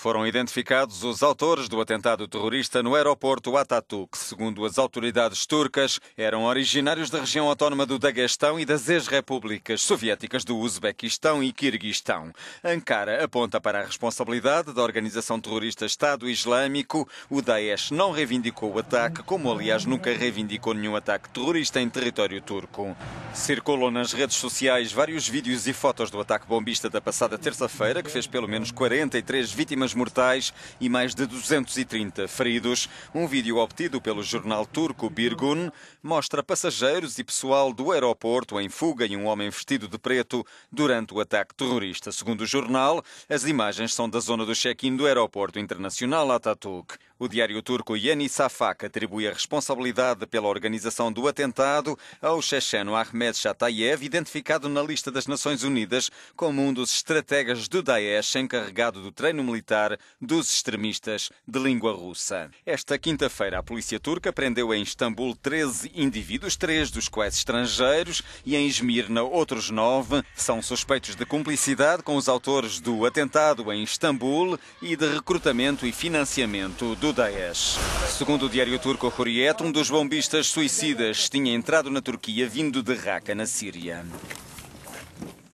Foram identificados os autores do atentado terrorista no aeroporto Atatürk, que, segundo as autoridades turcas, eram originários da região autónoma do Daguestão e das ex-repúblicas soviéticas do Uzbequistão e Quirguistão. Ankara aponta para a responsabilidade da organização terrorista Estado Islâmico. O Daesh não reivindicou o ataque, como aliás nunca reivindicou nenhum ataque terrorista em território turco. Circulam nas redes sociais vários vídeos e fotos do ataque bombista da passada terça-feira, que fez pelo menos 43 vítimas vítimas mortais e mais de 230 feridos. Um vídeo obtido pelo jornal turco Birgun mostra passageiros e pessoal do aeroporto em fuga e um homem vestido de preto durante o ataque terrorista. Segundo o jornal, as imagens são da zona do check-in do Aeroporto Internacional Ataturk. O diário turco Yeni Safak atribui a responsabilidade pela organização do atentado ao checheno Ahmed Shatayev, identificado na lista das Nações Unidas como um dos estrategas do Daesh encarregado do treino militar dos extremistas de língua russa. Esta quinta-feira, a polícia turca prendeu em Istambul 13 indivíduos, três dos quais estrangeiros, e em Esmirna outros nove. São suspeitos de cumplicidade com os autores do atentado em Istambul e de recrutamento e financiamento do Segundo o diário turco Hurriyet, um dos bombistas suicidas tinha entrado na Turquia vindo de Raqqa, na Síria.